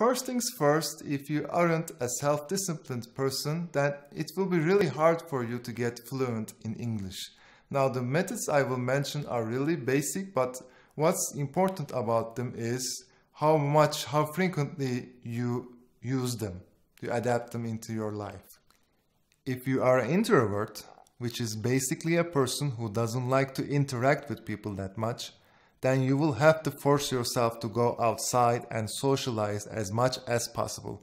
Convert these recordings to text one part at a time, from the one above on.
First things first, if you aren't a self-disciplined person, then it will be really hard for you to get fluent in English. Now the methods I will mention are really basic, but what's important about them is how much, how frequently you use them, to adapt them into your life. If you are an introvert, which is basically a person who doesn't like to interact with people that much, then you will have to force yourself to go outside and socialize as much as possible.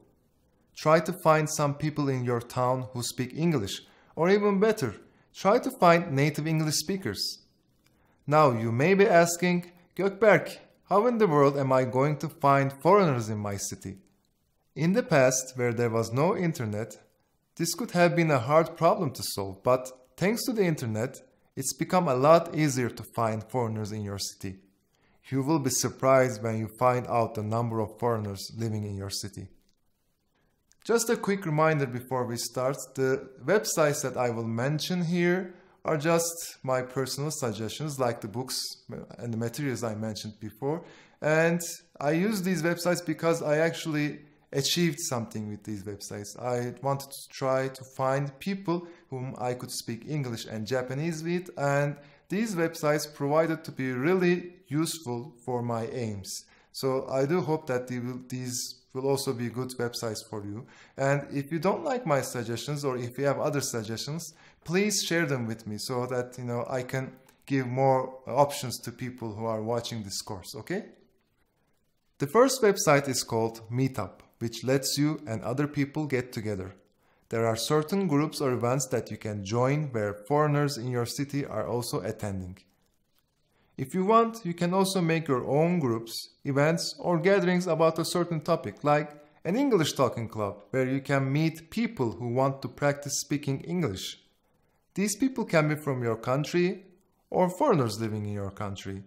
Try to find some people in your town who speak English, or even better, try to find native English speakers. Now you may be asking, Gökberk, how in the world am I going to find foreigners in my city? In the past, where there was no internet, this could have been a hard problem to solve, but thanks to the internet, it's become a lot easier to find foreigners in your city. You will be surprised when you find out the number of foreigners living in your city. Just a quick reminder before we start, the websites that I will mention here are just my personal suggestions like the books and the materials I mentioned before. And I use these websites because I actually achieved something with these websites. I wanted to try to find people whom I could speak English and Japanese with and these websites provided to be really useful for my aims. So I do hope that they will, these will also be good websites for you. And if you don't like my suggestions or if you have other suggestions, please share them with me so that you know I can give more uh, options to people who are watching this course, okay? The first website is called Meetup, which lets you and other people get together. There are certain groups or events that you can join where foreigners in your city are also attending. If you want, you can also make your own groups, events or gatherings about a certain topic like an English talking club where you can meet people who want to practice speaking English. These people can be from your country or foreigners living in your country.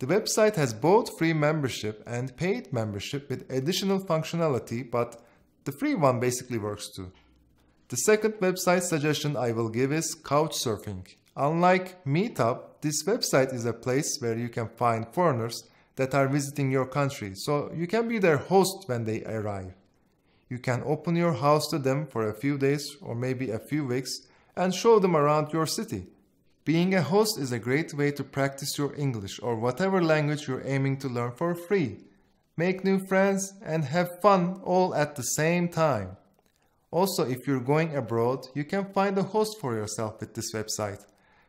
The website has both free membership and paid membership with additional functionality, but the free one basically works too. The second website suggestion I will give is Couchsurfing. Unlike Meetup, this website is a place where you can find foreigners that are visiting your country, so you can be their host when they arrive. You can open your house to them for a few days or maybe a few weeks and show them around your city. Being a host is a great way to practice your English or whatever language you're aiming to learn for free. Make new friends and have fun all at the same time. Also, if you're going abroad, you can find a host for yourself with this website.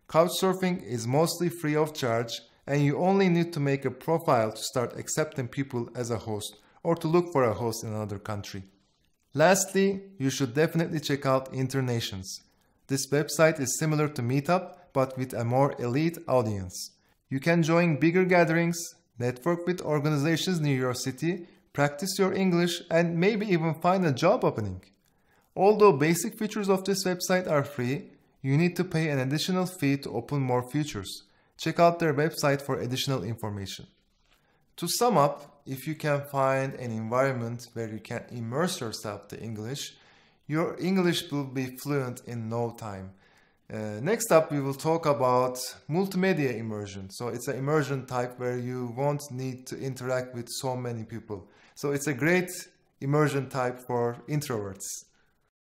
Couchsurfing is mostly free of charge and you only need to make a profile to start accepting people as a host or to look for a host in another country. Lastly, you should definitely check out Internations. This website is similar to Meetup but with a more elite audience. You can join bigger gatherings, network with organizations near your city, practice your English and maybe even find a job opening. Although basic features of this website are free, you need to pay an additional fee to open more features. Check out their website for additional information. To sum up, if you can find an environment where you can immerse yourself to English, your English will be fluent in no time. Uh, next up, we will talk about multimedia immersion. So it's an immersion type where you won't need to interact with so many people. So it's a great immersion type for introverts.